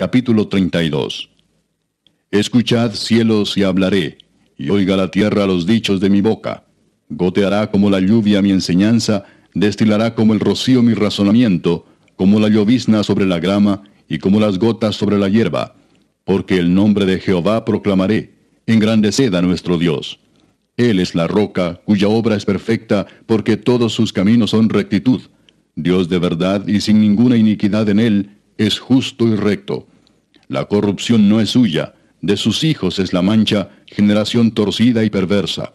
Capítulo 32 Escuchad cielos y hablaré, y oiga la tierra los dichos de mi boca. Goteará como la lluvia mi enseñanza, destilará como el rocío mi razonamiento, como la llovizna sobre la grama, y como las gotas sobre la hierba. Porque el nombre de Jehová proclamaré, engrandeced a nuestro Dios. Él es la roca, cuya obra es perfecta, porque todos sus caminos son rectitud. Dios de verdad y sin ninguna iniquidad en él, es justo y recto. La corrupción no es suya, de sus hijos es la mancha, generación torcida y perversa.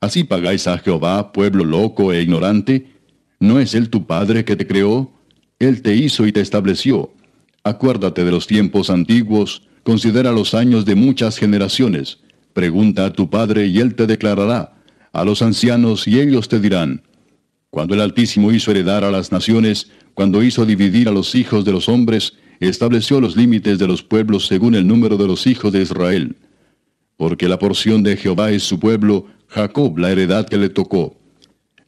¿Así pagáis a Jehová, pueblo loco e ignorante? ¿No es Él tu Padre que te creó? Él te hizo y te estableció. Acuérdate de los tiempos antiguos, considera los años de muchas generaciones. Pregunta a tu Padre y Él te declarará, a los ancianos y ellos te dirán. Cuando el Altísimo hizo heredar a las naciones, cuando hizo dividir a los hijos de los hombres, estableció los límites de los pueblos según el número de los hijos de Israel. Porque la porción de Jehová es su pueblo, Jacob la heredad que le tocó.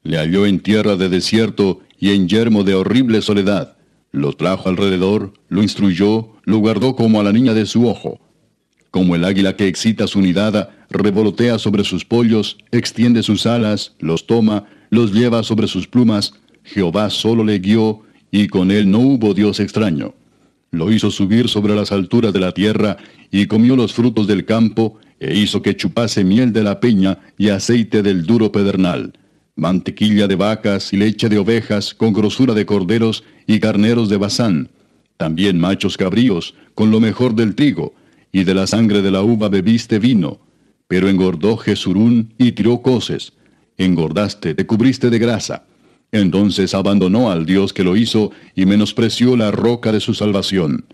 Le halló en tierra de desierto y en yermo de horrible soledad. Lo trajo alrededor, lo instruyó, lo guardó como a la niña de su ojo. Como el águila que excita su nidada, revolotea sobre sus pollos, extiende sus alas, los toma, los lleva sobre sus plumas, Jehová solo le guió, y con él no hubo Dios extraño lo hizo subir sobre las alturas de la tierra, y comió los frutos del campo, e hizo que chupase miel de la peña y aceite del duro pedernal, mantequilla de vacas y leche de ovejas con grosura de corderos y carneros de bazán, también machos cabríos, con lo mejor del trigo, y de la sangre de la uva bebiste vino. Pero engordó Jesurún y tiró coces. Engordaste, te cubriste de grasa entonces abandonó al Dios que lo hizo y menospreció la roca de su salvación.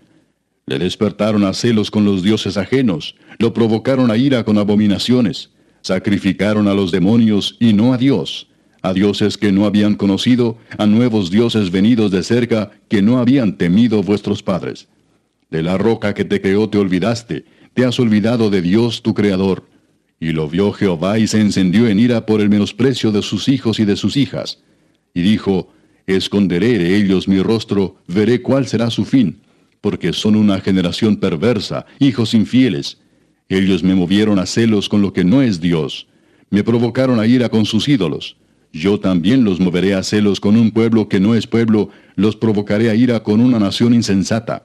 Le despertaron a celos con los dioses ajenos, lo provocaron a ira con abominaciones, sacrificaron a los demonios y no a Dios, a dioses que no habían conocido, a nuevos dioses venidos de cerca que no habían temido vuestros padres. De la roca que te creó te olvidaste, te has olvidado de Dios tu Creador. Y lo vio Jehová y se encendió en ira por el menosprecio de sus hijos y de sus hijas y dijo, Esconderé de ellos mi rostro, veré cuál será su fin, porque son una generación perversa, hijos infieles. Ellos me movieron a celos con lo que no es Dios, me provocaron a ira con sus ídolos. Yo también los moveré a celos con un pueblo que no es pueblo, los provocaré a ira con una nación insensata,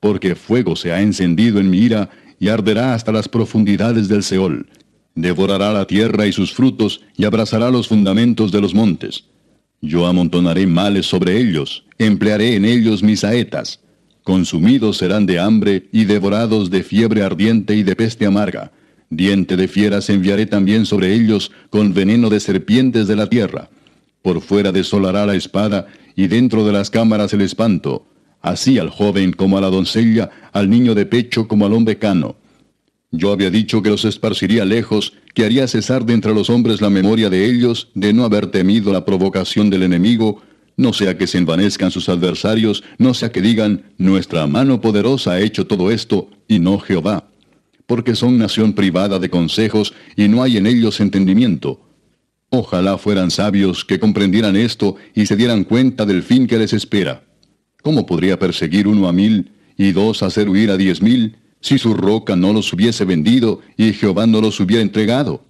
porque fuego se ha encendido en mi ira y arderá hasta las profundidades del Seol. Devorará la tierra y sus frutos y abrazará los fundamentos de los montes yo amontonaré males sobre ellos, emplearé en ellos mis saetas. Consumidos serán de hambre y devorados de fiebre ardiente y de peste amarga. Diente de fieras enviaré también sobre ellos con veneno de serpientes de la tierra. Por fuera desolará la espada y dentro de las cámaras el espanto. Así al joven como a la doncella, al niño de pecho como al hombre cano. Yo había dicho que los esparciría lejos, que haría cesar de entre los hombres la memoria de ellos, de no haber temido la provocación del enemigo, no sea que se envanezcan sus adversarios, no sea que digan, nuestra mano poderosa ha hecho todo esto, y no Jehová. Porque son nación privada de consejos, y no hay en ellos entendimiento. Ojalá fueran sabios que comprendieran esto y se dieran cuenta del fin que les espera. ¿Cómo podría perseguir uno a mil, y dos hacer huir a diez mil, si su roca no los hubiese vendido y Jehová no los hubiera entregado.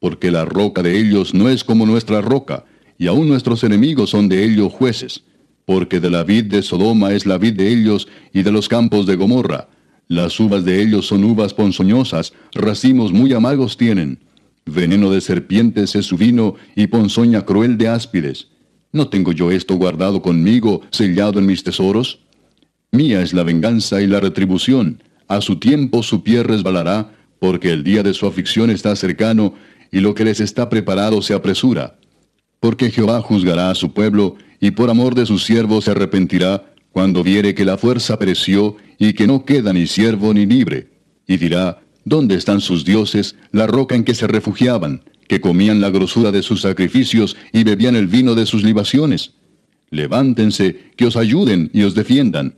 Porque la roca de ellos no es como nuestra roca, y aun nuestros enemigos son de ellos jueces. Porque de la vid de Sodoma es la vid de ellos y de los campos de Gomorra. Las uvas de ellos son uvas ponzoñosas, racimos muy amargos tienen. Veneno de serpientes es su vino y ponzoña cruel de áspides. ¿No tengo yo esto guardado conmigo, sellado en mis tesoros? Mía es la venganza y la retribución a su tiempo su pie resbalará, porque el día de su aflicción está cercano, y lo que les está preparado se apresura. Porque Jehová juzgará a su pueblo, y por amor de sus siervos se arrepentirá, cuando viere que la fuerza pereció, y que no queda ni siervo ni libre. Y dirá, ¿dónde están sus dioses, la roca en que se refugiaban, que comían la grosura de sus sacrificios y bebían el vino de sus libaciones? Levántense, que os ayuden y os defiendan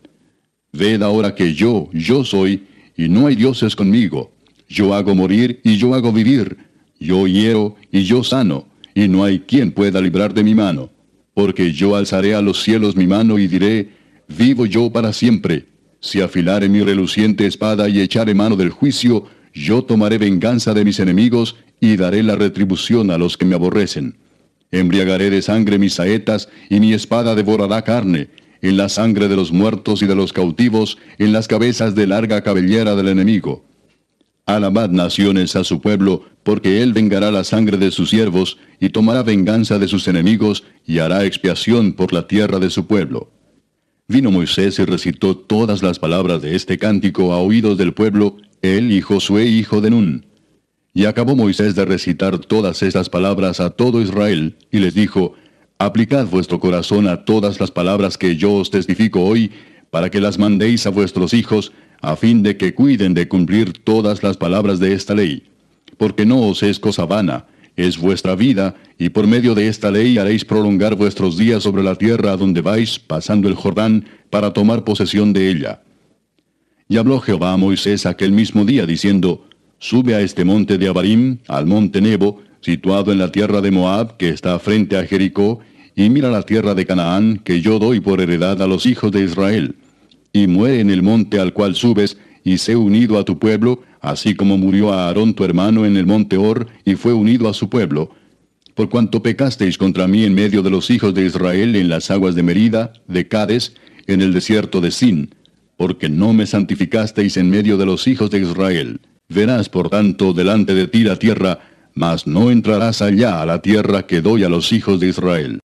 Ved ahora que yo, yo soy, y no hay dioses conmigo. Yo hago morir y yo hago vivir. Yo hiero y yo sano, y no hay quien pueda librar de mi mano. Porque yo alzaré a los cielos mi mano y diré, vivo yo para siempre. Si afilare mi reluciente espada y echaré mano del juicio, yo tomaré venganza de mis enemigos y daré la retribución a los que me aborrecen. Embriagaré de sangre mis saetas y mi espada devorará carne en la sangre de los muertos y de los cautivos, en las cabezas de larga cabellera del enemigo. Alabad naciones a su pueblo, porque él vengará la sangre de sus siervos, y tomará venganza de sus enemigos, y hará expiación por la tierra de su pueblo. Vino Moisés y recitó todas las palabras de este cántico a oídos del pueblo, él y Josué hijo de Nun. Y acabó Moisés de recitar todas estas palabras a todo Israel, y les dijo, Aplicad vuestro corazón a todas las palabras que yo os testifico hoy, para que las mandéis a vuestros hijos, a fin de que cuiden de cumplir todas las palabras de esta ley. Porque no os es cosa vana, es vuestra vida, y por medio de esta ley haréis prolongar vuestros días sobre la tierra a donde vais, pasando el Jordán, para tomar posesión de ella. Y habló Jehová a Moisés aquel mismo día, diciendo, Sube a este monte de Abarim, al monte Nebo, situado en la tierra de Moab, que está frente a Jericó, y mira la tierra de Canaán, que yo doy por heredad a los hijos de Israel. Y muere en el monte al cual subes, y sé unido a tu pueblo, así como murió a Aarón tu hermano en el monte Hor, y fue unido a su pueblo. Por cuanto pecasteis contra mí en medio de los hijos de Israel en las aguas de Merida, de Cades, en el desierto de Sin, porque no me santificasteis en medio de los hijos de Israel. Verás, por tanto, delante de ti la tierra, mas no entrarás allá a la tierra que doy a los hijos de Israel.